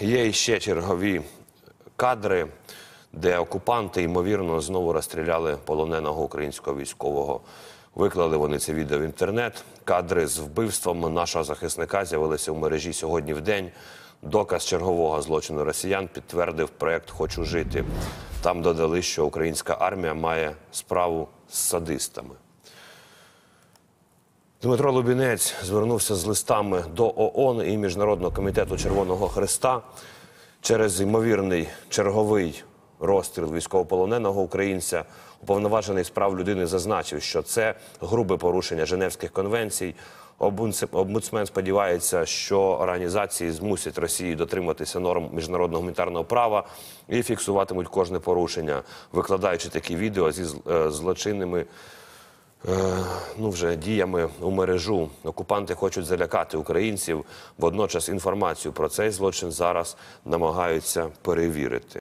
Є ще чергові кадри, де окупанти ймовірно знову розстріляли полоненого українського військового. Виклали вони це відео в інтернет. Кадри з вбивством нашого захисника з'явилися в мережі сьогодні в день. Доказ чергового злочину росіян підтвердив проект Хочу жити. Там додали, що українська армія має справу з садистами. Дмитро Лубінець звернувся з листами до ООН і Міжнародного комітету Червоного Христа через ймовірний черговий розстріл військовополоненого українця. Уповноважений з прав людини зазначив, що це грубе порушення Женевських конвенцій. Обмуцмен сподівається, що організації змусять Росію дотриматися норм міжнародного гуманітарного права і фіксуватимуть кожне порушення, викладаючи такі відео зі е, злочинними. Е, ну, вже діями у мережу окупанти хочуть залякати українців. Водночас інформацію про цей злочин зараз намагаються перевірити.